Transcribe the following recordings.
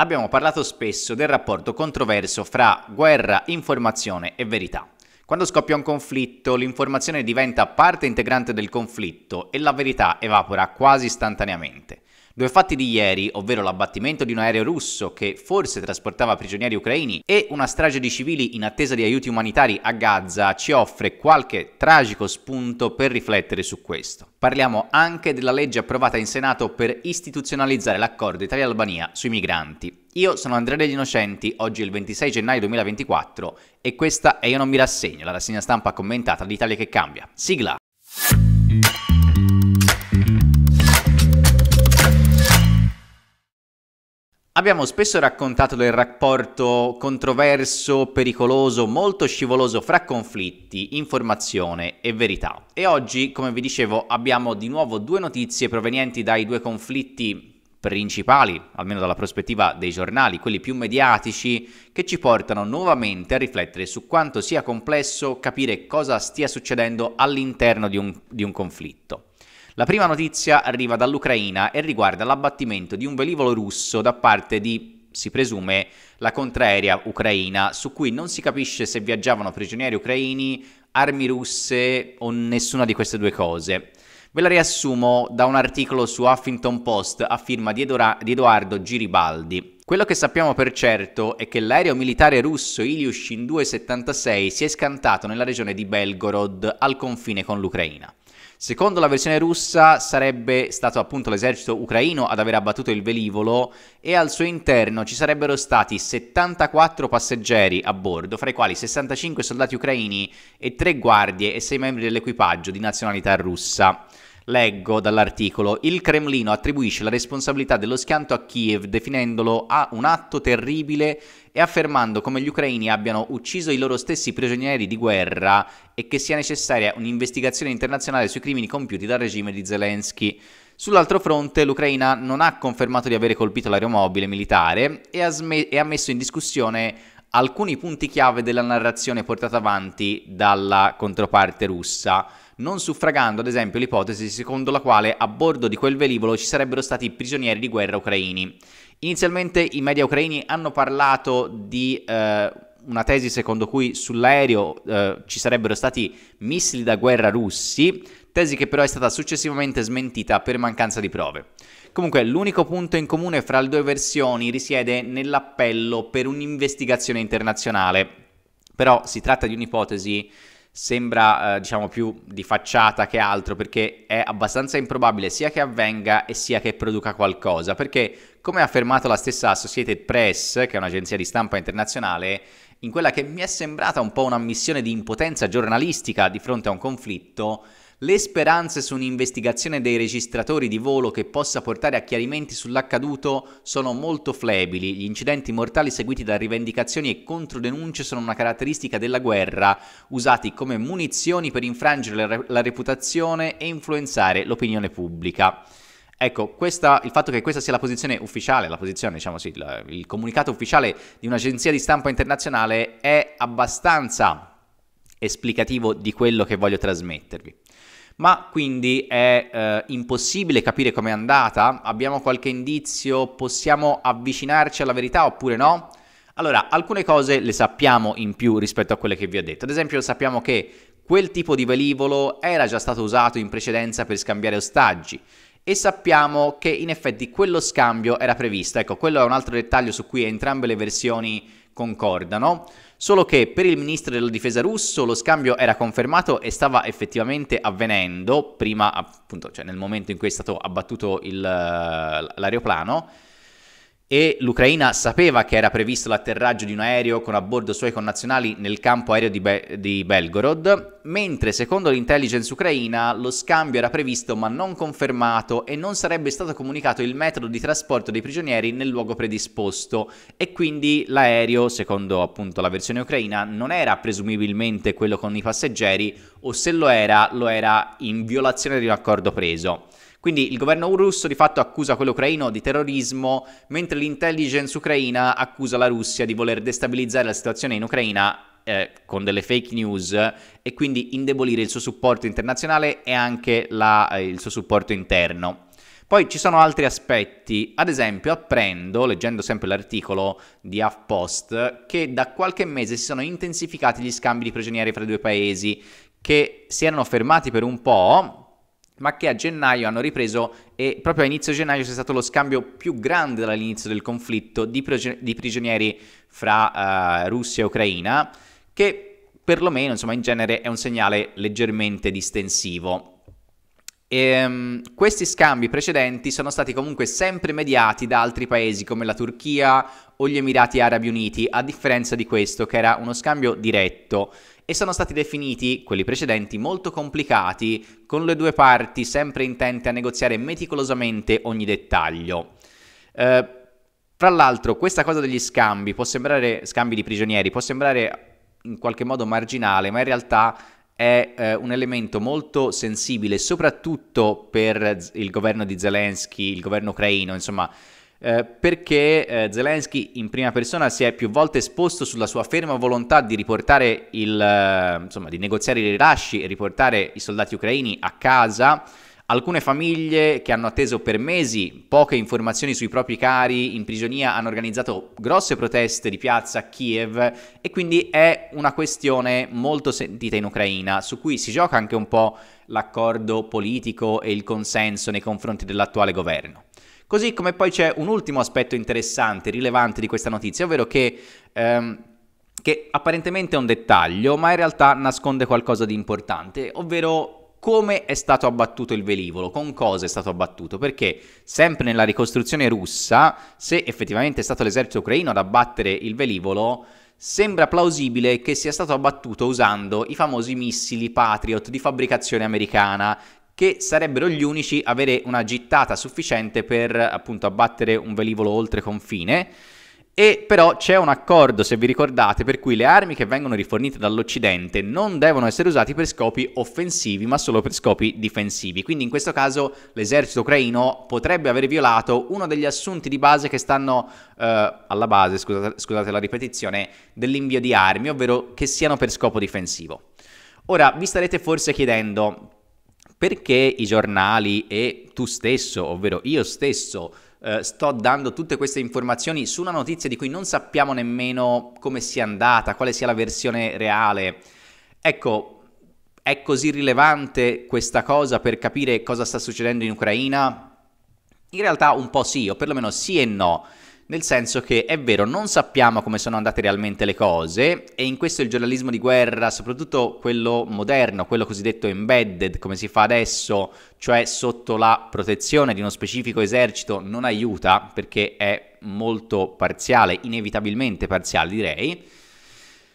Abbiamo parlato spesso del rapporto controverso fra guerra, informazione e verità. Quando scoppia un conflitto, l'informazione diventa parte integrante del conflitto e la verità evapora quasi istantaneamente. Due fatti di ieri, ovvero l'abbattimento di un aereo russo che forse trasportava prigionieri ucraini e una strage di civili in attesa di aiuti umanitari a Gaza, ci offre qualche tragico spunto per riflettere su questo. Parliamo anche della legge approvata in Senato per istituzionalizzare l'accordo Italia-Albania sui migranti. Io sono Andrea degli Innocenti, oggi è il 26 gennaio 2024 e questa è Io non mi rassegno, la rassegna stampa commentata d'Italia che cambia. Sigla! Abbiamo spesso raccontato del rapporto controverso, pericoloso, molto scivoloso fra conflitti, informazione e verità. E oggi, come vi dicevo, abbiamo di nuovo due notizie provenienti dai due conflitti principali, almeno dalla prospettiva dei giornali, quelli più mediatici, che ci portano nuovamente a riflettere su quanto sia complesso capire cosa stia succedendo all'interno di un, di un conflitto. La prima notizia arriva dall'Ucraina e riguarda l'abbattimento di un velivolo russo da parte di si presume la contraerea ucraina, su cui non si capisce se viaggiavano prigionieri ucraini, armi russe o nessuna di queste due cose. Ve la riassumo da un articolo su Huffington Post a firma di, Edora- di Edoardo Giribaldi. Quello che sappiamo per certo è che l'aereo militare russo Ilyushin 276 si è scantato nella regione di Belgorod al confine con l'Ucraina. Secondo la versione russa sarebbe stato appunto l'esercito ucraino ad aver abbattuto il velivolo e al suo interno ci sarebbero stati 74 passeggeri a bordo, fra i quali 65 soldati ucraini e 3 guardie e 6 membri dell'equipaggio di nazionalità russa. Leggo dall'articolo, il Cremlino attribuisce la responsabilità dello schianto a Kiev definendolo a un atto terribile e affermando come gli ucraini abbiano ucciso i loro stessi prigionieri di guerra e che sia necessaria un'investigazione internazionale sui crimini compiuti dal regime di Zelensky. Sull'altro fronte, l'Ucraina non ha confermato di avere colpito l'aeromobile militare e ha, sm- e ha, messo in discussione alcuni punti chiave della narrazione portata avanti dalla controparte russa non suffragando ad esempio l'ipotesi secondo la quale a bordo di quel velivolo ci sarebbero stati prigionieri di guerra ucraini. Inizialmente i media ucraini hanno parlato di eh, una tesi secondo cui sull'aereo eh, ci sarebbero stati missili da guerra russi, tesi che però è stata successivamente smentita per mancanza di prove. Comunque l'unico punto in comune fra le due versioni risiede nell'appello per un'investigazione internazionale, però si tratta di un'ipotesi sembra eh, diciamo più di facciata che altro perché è abbastanza improbabile sia che avvenga e sia che produca qualcosa perché come ha affermato la stessa Associated Press che è un'agenzia di stampa internazionale in quella che mi è sembrata un po' una missione di impotenza giornalistica di fronte a un conflitto le speranze su un'investigazione dei registratori di volo che possa portare a chiarimenti sull'accaduto sono molto flebili. Gli incidenti mortali seguiti da rivendicazioni e controdenunce sono una caratteristica della guerra, usati come munizioni per infrangere la, reputazione e influenzare l'opinione pubblica. Ecco, questa, il fatto che questa sia la posizione ufficiale, la posizione, diciamo sì, la, il comunicato ufficiale di un'agenzia di stampa internazionale è abbastanza esplicativo di quello che voglio trasmettervi. Ma quindi è eh, impossibile capire com'è andata? Abbiamo qualche indizio? Possiamo avvicinarci alla verità oppure no? Allora, alcune cose le sappiamo in più rispetto a quelle che vi ho detto. Ad esempio, sappiamo che quel tipo di velivolo era già stato usato in precedenza per scambiare ostaggi e sappiamo che in effetti quello scambio era previsto. Ecco, quello è un altro dettaglio su cui entrambe le versioni concordano, solo che per il ministro della difesa russo lo scambio era confermato e stava effettivamente avvenendo, prima appunto, cioè nel momento in cui è stato abbattuto il, eh, l'aeroplano, e l'Ucraina sapeva che era previsto l'atterraggio di un aereo con a bordo suoi connazionali nel campo aereo di, Be- di, Belgorod, mentre secondo l'intelligence ucraina lo scambio era previsto ma non confermato e non sarebbe stato comunicato il metodo di trasporto dei prigionieri nel luogo predisposto e quindi l'aereo, secondo appunto la versione ucraina, non era presumibilmente quello con i passeggeri o se lo era, lo era in violazione di un accordo preso. Quindi il governo russo di fatto accusa quello ucraino di terrorismo, mentre l'intelligence ucraina accusa la Russia di voler destabilizzare la situazione in Ucraina eh, con delle fake news e quindi indebolire il suo supporto internazionale e anche la, eh, il suo supporto interno. Poi ci sono altri aspetti, ad esempio apprendo, leggendo sempre l'articolo di HuffPost, che da qualche mese si sono intensificati gli scambi di prigionieri fra i due paesi, che si erano fermati per un po', ma che a gennaio hanno ripreso e proprio a inizio gennaio c'è stato lo scambio più grande dall'inizio del conflitto di, di prigionieri fra uh, Russia e Ucraina, che perlomeno insomma, in genere è un segnale leggermente distensivo. E, ehm, questi scambi precedenti sono stati comunque sempre mediati da altri paesi come la Turchia o gli Emirati Arabi Uniti, a differenza di questo che era uno scambio diretto e sono stati definiti, quelli precedenti, molto complicati, con le due parti sempre intente a negoziare meticolosamente ogni dettaglio. Eh, fra l'altro, questa cosa degli scambi può sembrare, scambi di prigionieri, può sembrare in qualche modo marginale, ma in realtà è eh, un elemento molto sensibile, soprattutto per il governo di Zelensky, il governo ucraino, insomma, eh, perché eh, Zelensky in prima persona si è più volte esposto sulla sua ferma volontà di riportare il, eh, insomma, di negoziare i rilasci e riportare i soldati ucraini a casa. Alcune famiglie che hanno atteso per mesi poche informazioni sui propri cari in prigionia hanno organizzato grosse proteste di piazza a Kiev e quindi è una questione molto sentita in Ucraina su cui si gioca anche un po' l'accordo politico e il consenso nei confronti dell'attuale governo. Così come poi c'è un ultimo aspetto interessante, rilevante di questa notizia, ovvero che... Ehm, che apparentemente è un dettaglio, ma in realtà nasconde qualcosa di importante, ovvero come è stato abbattuto il velivolo, con cosa è stato abbattuto, perché sempre nella ricostruzione russa, se effettivamente è stato l'esercito ucraino ad abbattere il velivolo, sembra plausibile che sia stato abbattuto usando i famosi missili Patriot di fabbricazione americana che sarebbero gli unici a avere una gittata sufficiente per appunto abbattere un velivolo oltre confine. E però c'è un accordo, se vi ricordate, per cui le armi che vengono rifornite dall'Occidente non devono essere usate per scopi offensivi, ma solo per scopi difensivi. Quindi in questo caso l'esercito ucraino potrebbe aver violato uno degli assunti di base che stanno eh, alla base, scusate, scusate la ripetizione, dell'invio di armi, ovvero che siano per scopo difensivo. Ora vi starete forse chiedendo perché i giornali e tu stesso, ovvero io stesso, Uh, sto dando tutte queste informazioni su una notizia di cui non sappiamo nemmeno come sia andata, quale sia la versione reale. Ecco, è così rilevante questa cosa per capire cosa sta succedendo in Ucraina? In realtà un po' sì, o perlomeno sì e no nel senso che è vero, non sappiamo come sono andate realmente le cose e in questo il giornalismo di guerra, soprattutto quello moderno, quello cosiddetto embedded, come si fa adesso, cioè sotto la protezione di uno specifico esercito, non aiuta perché è molto parziale, inevitabilmente parziale direi.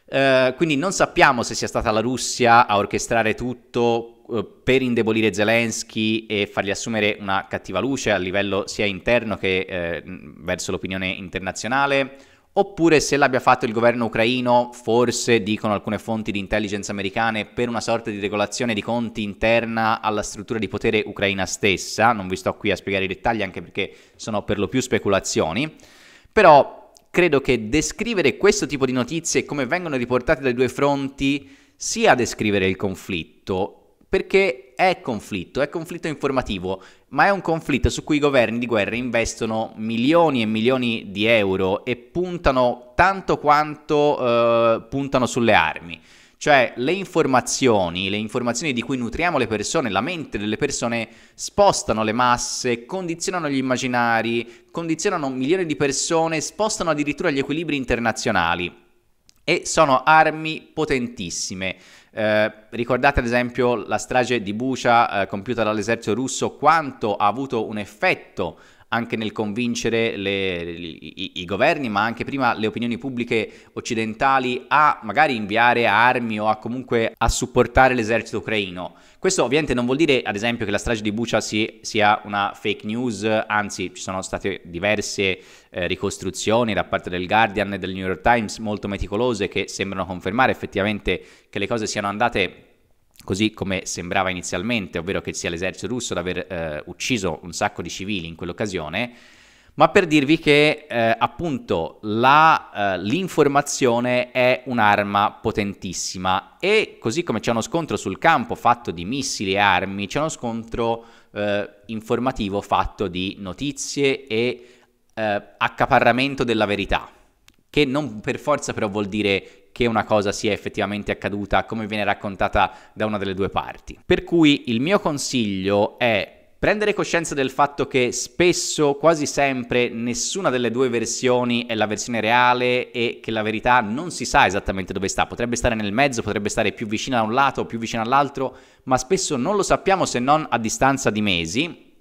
Uh, quindi non sappiamo se sia stata la Russia a orchestrare tutto eh, per indebolire Zelensky e fargli assumere una cattiva luce a livello sia interno che eh, verso l'opinione internazionale, oppure se l'abbia fatto il governo ucraino, forse dicono alcune fonti di intelligence americane, per una sorta di regolazione di conti interna alla struttura di potere ucraina stessa, non vi sto qui a spiegare i dettagli anche perché sono per lo più speculazioni, però credo che descrivere questo tipo di notizie come vengono riportate dai due fronti sia descrivere il conflitto perché è conflitto, è conflitto informativo, ma è un conflitto su cui i governi di guerra investono milioni e milioni di euro e puntano tanto quanto eh, puntano sulle armi. Cioè le informazioni, le informazioni di cui nutriamo le persone, la mente delle persone, spostano le masse, condizionano gli immaginari, condizionano milioni di persone, spostano addirittura gli equilibri internazionali e sono armi potentissime. Eh, ricordate ad esempio la strage di Bucia eh, compiuta dall'esercito russo, quanto ha avuto un effetto anche nel convincere le, i, i, governi, ma anche prima le opinioni pubbliche occidentali a magari inviare armi o a comunque a supportare l'esercito ucraino. Questo ovviamente non vuol dire, ad esempio, che la strage di Bucha si, sia una fake news, anzi ci sono state diverse eh, ricostruzioni da parte del Guardian e del New York Times molto meticolose che sembrano confermare effettivamente che le cose siano andate così come sembrava inizialmente, ovvero che sia l'esercito russo ad aver eh, ucciso un sacco di civili in quell'occasione, ma per dirvi che eh, appunto la, eh, l'informazione è un'arma potentissima e così come c'è uno scontro sul campo fatto di missili e armi, c'è uno scontro eh, informativo fatto di notizie e eh, accaparramento della verità, che non per forza però vuol dire che una cosa sia effettivamente accaduta come viene raccontata da una delle due parti. Per cui il mio consiglio è Prendere coscienza del fatto che spesso, quasi sempre, nessuna delle due versioni è la versione reale e che la verità non si sa esattamente dove sta, potrebbe stare nel mezzo, potrebbe stare più vicina da un lato o più vicina all'altro, ma spesso non lo sappiamo se non a distanza di mesi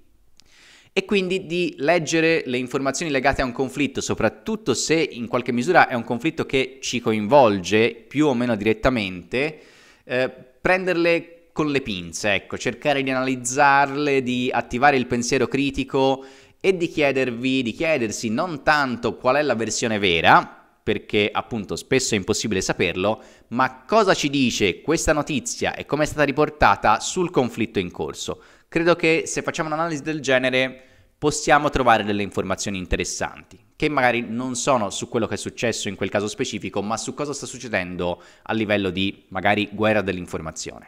e quindi di leggere le informazioni legate a un conflitto, soprattutto se in qualche misura è un conflitto che ci coinvolge più o meno direttamente, eh, prenderle con le pinze, ecco, cercare di analizzarle, di attivare il pensiero critico e di chiedervi, di chiedersi non tanto qual è la versione vera, perché appunto spesso è impossibile saperlo, ma cosa ci dice questa notizia e come è stata riportata sul conflitto in corso credo che se facciamo un'analisi del genere possiamo trovare delle informazioni interessanti, che magari non sono su quello che è successo in quel caso specifico, ma su cosa sta succedendo a livello di magari guerra dell'informazione.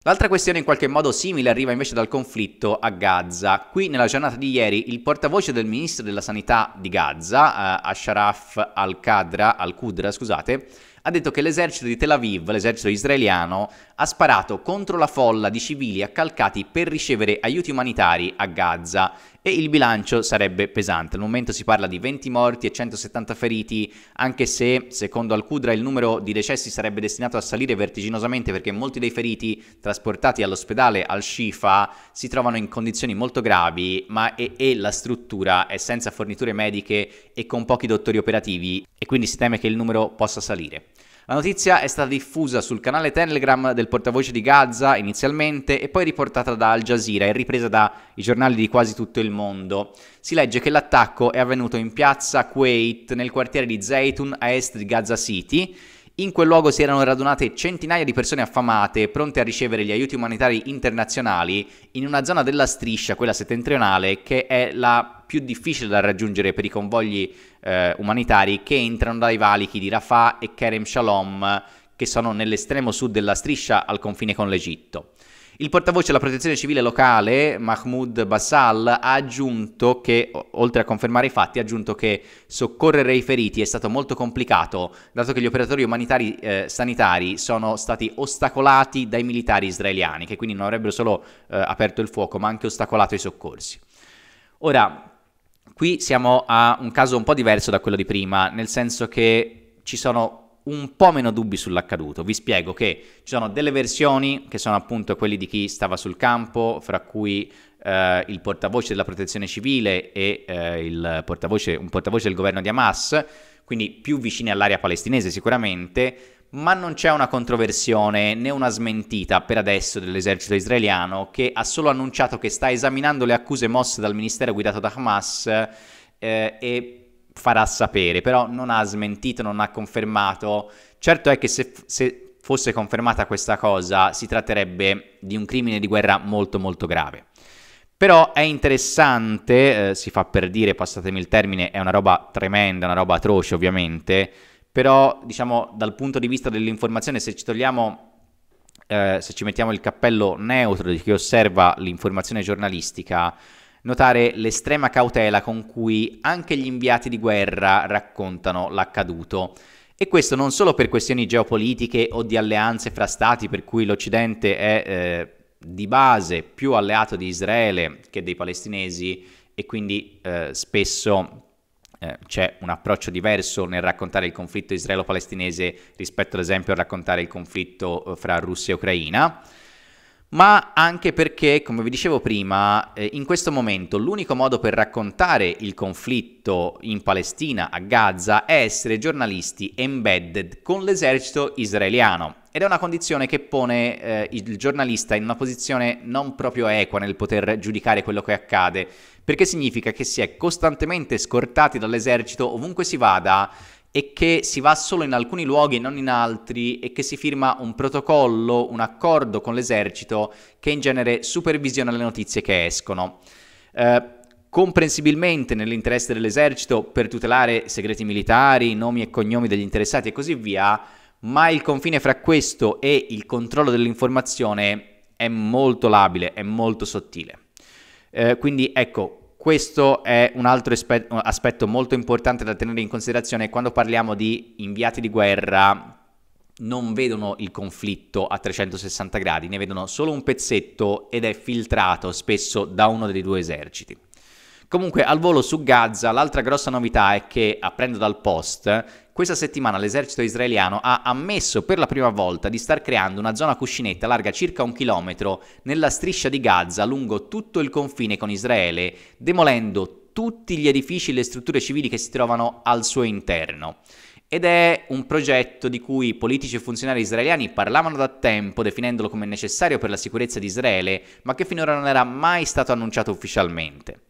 L'altra questione in qualche modo simile arriva invece dal conflitto a Gaza. Qui nella giornata di ieri il portavoce del ministro della sanità di Gaza, eh, Ashraf al-Qadra, al-Qudra, scusate, ha detto che l'esercito di Tel Aviv, l'esercito israeliano, ha sparato contro la folla di civili accalcati per ricevere aiuti umanitari a Gaza e il bilancio sarebbe pesante. Al momento si parla di 20 morti e 170 feriti, anche se secondo Al-Qudra il numero di decessi sarebbe destinato a salire vertiginosamente perché molti dei feriti trasportati all'ospedale al-Shifa si trovano in condizioni molto gravi ma e, e la struttura è senza forniture mediche e con pochi dottori operativi e quindi si teme che il numero possa salire. La notizia è stata diffusa sul canale Telegram del portavoce di Gaza inizialmente e poi riportata da Al Jazeera e ripresa dai giornali di quasi tutto il mondo. Si legge che l'attacco è avvenuto in piazza Kuwait nel quartiere di Zeytun a est di Gaza City in quel luogo si erano radunate centinaia di persone affamate, pronte a ricevere gli aiuti umanitari internazionali, in una zona della striscia, quella settentrionale, che è la più difficile da raggiungere per i convogli eh, umanitari che entrano dai valichi di Rafah e Kerem Shalom, che sono nell'estremo sud della striscia al confine con l'Egitto. Il portavoce della protezione civile locale, Mahmoud Bassal, ha aggiunto che, oltre a confermare i fatti, ha aggiunto che soccorrere i feriti è stato molto complicato, dato che gli operatori umanitari eh, sanitari sono stati ostacolati dai militari israeliani, che quindi non avrebbero solo eh, aperto il fuoco, ma anche ostacolato i soccorsi. Ora, qui siamo a un caso un po' diverso da quello di prima, nel senso che ci sono un po' meno dubbi sull'accaduto. Vi spiego che ci sono delle versioni che sono appunto quelli di chi stava sul campo, fra cui eh, il portavoce della protezione civile e eh, portavoce, un portavoce del governo di Hamas, quindi più vicini all'area palestinese sicuramente, ma non c'è una controversione né una smentita per adesso dell'esercito israeliano che ha solo annunciato che sta esaminando le accuse mosse dal ministero guidato da Hamas eh, e farà sapere, però non ha smentito, non ha confermato. Certo è che se, se fosse confermata questa cosa si tratterebbe di un crimine di guerra molto molto grave. Però è interessante, eh, si fa per dire, passatemi il termine, è una roba tremenda, una roba atroce ovviamente, però diciamo dal punto di vista dell'informazione se ci togliamo, eh, se ci mettiamo il cappello neutro di chi osserva l'informazione giornalistica, notare l'estrema cautela con cui anche gli inviati di guerra raccontano l'accaduto. E questo non solo per questioni geopolitiche o di alleanze fra stati per cui l'Occidente è eh, di base più alleato di Israele che dei palestinesi e quindi eh, spesso eh, c'è un approccio diverso nel raccontare il conflitto israelo-palestinese rispetto ad esempio a raccontare il conflitto eh, fra Russia e Ucraina ma anche perché, come vi dicevo prima, eh, in questo momento l'unico modo per raccontare il conflitto in Palestina, a Gaza, è essere giornalisti embedded con l'esercito israeliano. Ed è una condizione che pone eh, il giornalista in una posizione non proprio equa nel poter giudicare quello che accade, perché significa che si è costantemente scortati dall'esercito ovunque si vada e che si va solo in alcuni luoghi e non in altri e che si firma un protocollo, un accordo con l'esercito che in genere supervisiona le notizie che escono. Eh, comprensibilmente nell'interesse dell'esercito per tutelare segreti militari, nomi e cognomi degli interessati e così via, ma il confine fra questo e il controllo dell'informazione è molto labile, è molto sottile. Eh, quindi ecco, questo è un altro aspetto molto importante da tenere in considerazione quando parliamo di inviati di guerra non vedono il conflitto a 360 gradi, ne vedono solo un pezzetto ed è filtrato spesso da uno dei due eserciti. Comunque al volo su Gaza l'altra grossa novità è che, apprendo dal post, questa settimana l'esercito israeliano ha ammesso per la prima volta di star creando una zona cuscinetta larga circa un chilometro nella striscia di Gaza lungo tutto il confine con Israele, demolendo tutti gli edifici e le strutture civili che si trovano al suo interno. Ed è un progetto di cui politici e funzionari israeliani parlavano da tempo, definendolo come necessario per la sicurezza di Israele, ma che finora non era mai stato annunciato ufficialmente.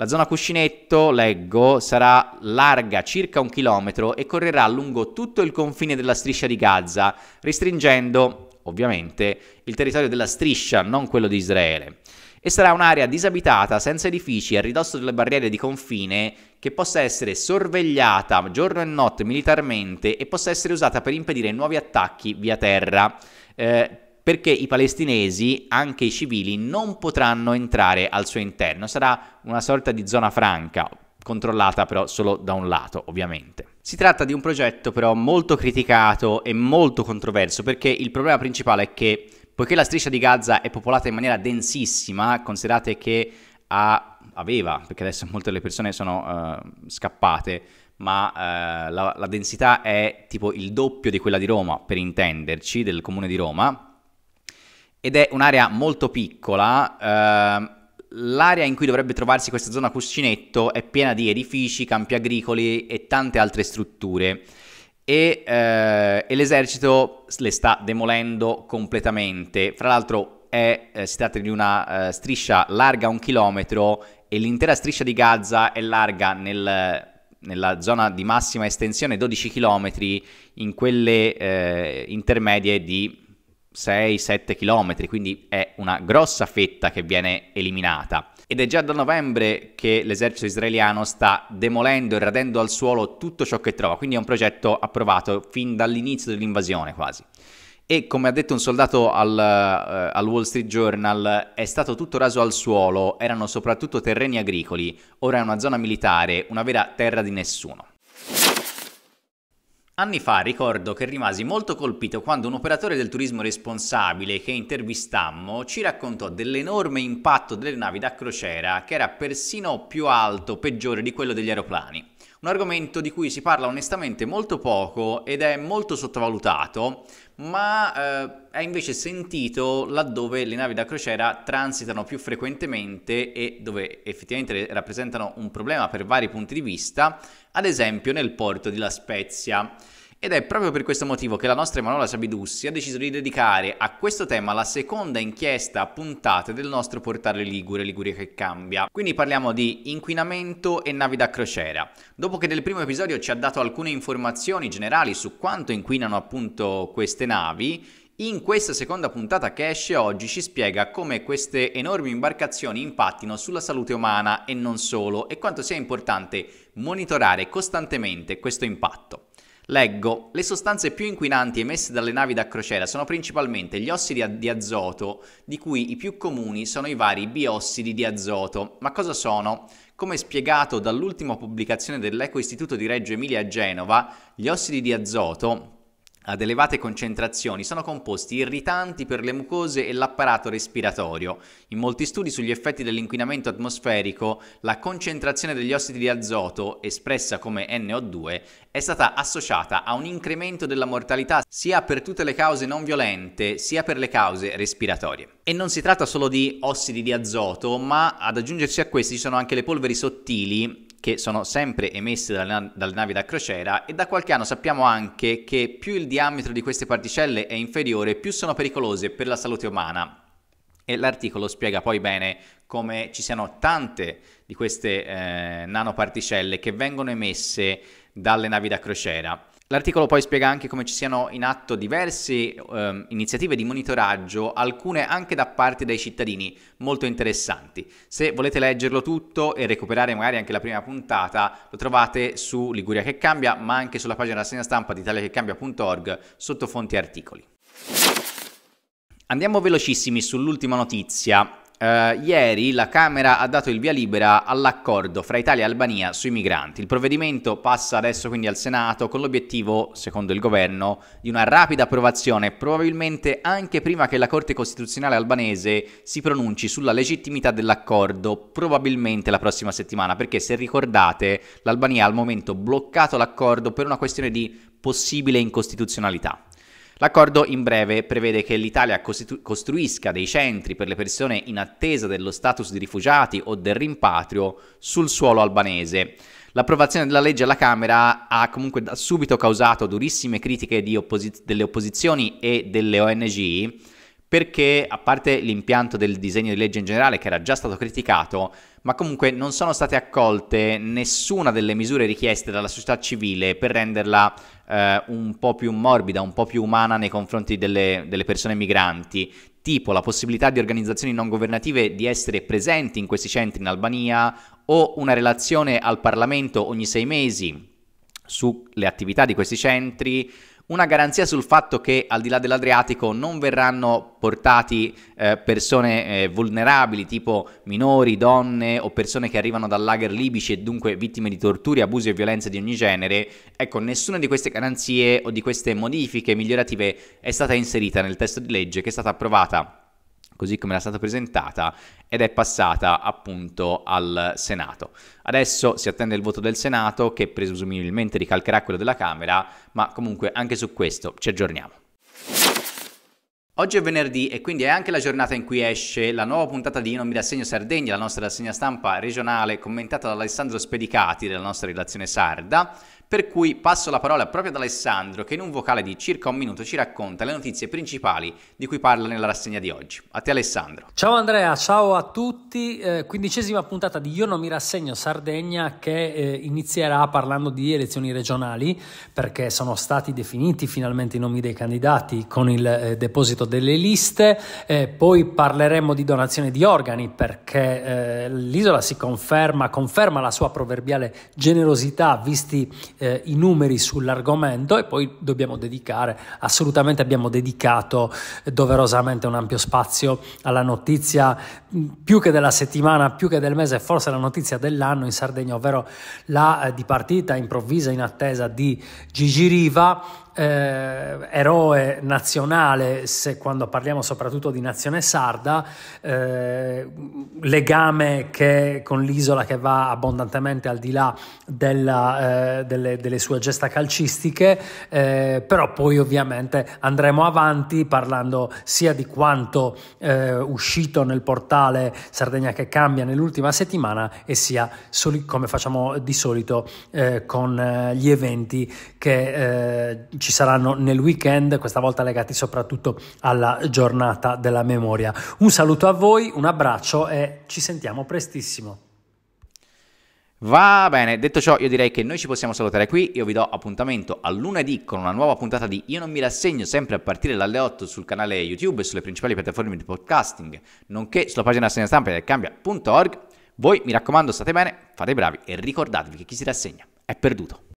La zona cuscinetto, leggo, sarà larga circa un chilometro e correrà lungo tutto il confine della striscia di Gaza, restringendo, ovviamente, il territorio della striscia, non quello di Israele. E sarà un'area disabitata, senza edifici, a ridosso delle barriere di confine, che possa essere sorvegliata giorno e notte militarmente e possa essere usata per impedire nuovi attacchi via terra. Eh, perché i palestinesi, anche i civili, non potranno entrare al suo interno, sarà una sorta di zona franca, controllata però solo da un lato, ovviamente. Si tratta di un progetto però molto criticato e molto controverso perché il problema principale è che poiché la striscia di Gaza è popolata in maniera densissima, considerate che ha, aveva, perché adesso molte delle persone sono uh, scappate, ma uh, la, la densità è tipo il doppio di quella di Roma, per intenderci, del comune di Roma, ed è un'area molto piccola. Eh, l'area in cui dovrebbe trovarsi questa zona cuscinetto è piena di edifici, campi agricoli e tante altre strutture. E, eh, e l'esercito le sta demolendo completamente. Fra l'altro è, eh, si tratta di una eh, striscia larga un chilometro e l'intera striscia di Gaza è larga nel nella zona di massima estensione 12 km, in quelle eh, intermedie di 6-7 km, quindi è una grossa fetta che viene eliminata. Ed è già da novembre che l'esercito israeliano sta demolendo e radendo al suolo tutto ciò che trova, quindi è un progetto approvato fin dall'inizio dell'invasione quasi. E come ha detto un soldato al, uh, al Wall Street Journal, è stato tutto raso al suolo, erano soprattutto terreni agricoli, ora è una zona militare, una vera terra di nessuno. Anni fa ricordo che rimasi molto colpito quando un operatore del turismo responsabile che intervistammo ci raccontò dell'enorme impatto delle navi da crociera che era persino più alto, peggiore di quello degli aeroplani. Un argomento di cui si parla onestamente molto poco ed è molto sottovalutato, ma eh, è invece sentito laddove le navi da crociera transitano più frequentemente e dove effettivamente rappresentano un problema per vari punti di vista, ad esempio nel porto di La Spezia. Ed è proprio per questo motivo che la nostra Emanuela Sabidussi ha deciso di dedicare a questo tema la seconda inchiesta a puntate del nostro portale Ligure, Liguria che cambia. Quindi parliamo di inquinamento e navi da crociera. Dopo che nel primo episodio ci ha dato alcune informazioni generali su quanto inquinano appunto queste navi, in questa seconda puntata che esce oggi ci spiega come queste enormi imbarcazioni impattino sulla salute umana e non solo e quanto sia importante monitorare costantemente questo impatto. Leggo, le sostanze più inquinanti emesse dalle navi da crociera sono principalmente gli ossidi di azoto, di cui i più comuni sono i vari biossidi di azoto. Ma cosa sono? Come spiegato dall'ultima pubblicazione dell'Eco Istituto di Reggio Emilia a Genova, gli ossidi di azoto, ad elevate concentrazioni sono composti irritanti per le mucose e l'apparato respiratorio. In molti studi sugli effetti dell'inquinamento atmosferico, la concentrazione degli ossidi di azoto, espressa come NO2, è stata associata a un incremento della mortalità sia per tutte le cause non violente sia per le cause respiratorie. E non si tratta solo di ossidi di azoto, ma ad aggiungersi a questi ci sono anche le polveri sottili che sono sempre emesse dalle, dalle navi da crociera e da qualche anno sappiamo anche che più il diametro di queste particelle è inferiore, più sono pericolose per la salute umana. E l'articolo spiega poi bene come ci siano tante di queste eh, nanoparticelle che vengono emesse dalle navi da crociera. L'articolo poi spiega anche come ci siano in atto diverse eh, iniziative di monitoraggio, alcune anche da parte dei cittadini, molto interessanti. Se volete leggerlo tutto e recuperare magari anche la prima puntata, lo trovate su Liguria che cambia, ma anche sulla pagina rassegna stampa di italiachecambia.org sotto fonti articoli. Andiamo velocissimi sull'ultima notizia Uh, ieri la Camera ha dato il via libera all'accordo fra Italia e Albania sui migranti. Il provvedimento passa adesso quindi al Senato con l'obiettivo, secondo il governo, di una rapida approvazione, probabilmente anche prima che la Corte Costituzionale albanese si pronunci sulla legittimità dell'accordo, probabilmente la prossima settimana, perché se ricordate l'Albania ha al momento bloccato l'accordo per una questione di possibile incostituzionalità. L'accordo in breve prevede che l'Italia costruisca dei centri per le persone in attesa dello status di rifugiati o del rimpatrio sul suolo albanese. L'approvazione della legge alla Camera ha comunque da subito causato durissime critiche opposi- delle opposizioni e delle ONG perché a parte l'impianto del disegno di legge in generale che era già stato criticato, ma comunque non sono state accolte nessuna delle misure richieste dalla società civile per renderla eh, un po' più morbida, un po' più umana nei confronti delle, delle persone migranti, tipo la possibilità di organizzazioni non governative di essere presenti in questi centri in Albania o una relazione al Parlamento ogni sei mesi sulle attività di questi centri una garanzia sul fatto che al di là dell'Adriatico non verranno portati eh, persone eh, vulnerabili tipo minori, donne o persone che arrivano dal lager libici e dunque vittime di torture, abusi e violenze di ogni genere, ecco nessuna di queste garanzie o di queste modifiche migliorative è stata inserita nel testo di legge che è stata approvata così come era stata presentata ed è passata appunto al Senato. Adesso si attende il voto del Senato che presumibilmente ricalcherà quello della Camera, ma comunque anche su questo ci aggiorniamo. Oggi è venerdì e quindi è anche la giornata in cui esce la nuova puntata di non mi rassegno Sardegna, la nostra rassegna stampa regionale commentata da Alessandro Spedicati della nostra redazione sarda. Per cui passo la parola proprio ad Alessandro che in un vocale di circa un minuto ci racconta le notizie principali di cui parla nella rassegna di oggi. A te Alessandro. Ciao Andrea, ciao a tutti. Eh, quindicesima puntata di Io non mi rassegno Sardegna che eh, inizierà parlando di elezioni regionali perché sono stati definiti finalmente i nomi dei candidati con il eh, deposito delle liste. Eh, poi parleremo di donazione di organi perché eh, l'isola si conferma, conferma la sua proverbiale generosità visti eh, i numeri sull'argomento e poi dobbiamo dedicare, assolutamente abbiamo dedicato eh, doverosamente un ampio spazio alla notizia mm, più che della settimana, più che del mese, forse la notizia dell'anno in Sardegna, ovvero la eh, dipartita improvvisa in attesa di Gigi Riva eh, eroe nazionale, se quando parliamo soprattutto di nazione sarda, eh, legame che, con l'isola che va abbondantemente al di là della, eh, delle, delle, sue gesta calcistiche, eh, però poi ovviamente andremo avanti parlando sia di quanto eh, uscito nel portale Sardegna che cambia nell'ultima settimana e sia soli- come facciamo di solito eh, con eh, gli eventi che ci ci saranno nel weekend, questa volta legati soprattutto alla giornata della memoria. Un saluto a voi, un abbraccio e ci sentiamo prestissimo. Va bene, detto ciò io direi che noi ci possiamo salutare qui, io vi do appuntamento a lunedì con una nuova puntata di Io non mi rassegno sempre a partire dalle 8 sul canale YouTube e sulle principali piattaforme di podcasting, nonché sulla pagina segna stampa del cambia.org. Voi mi raccomando state bene, fate i bravi e ricordatevi che chi si rassegna è perduto.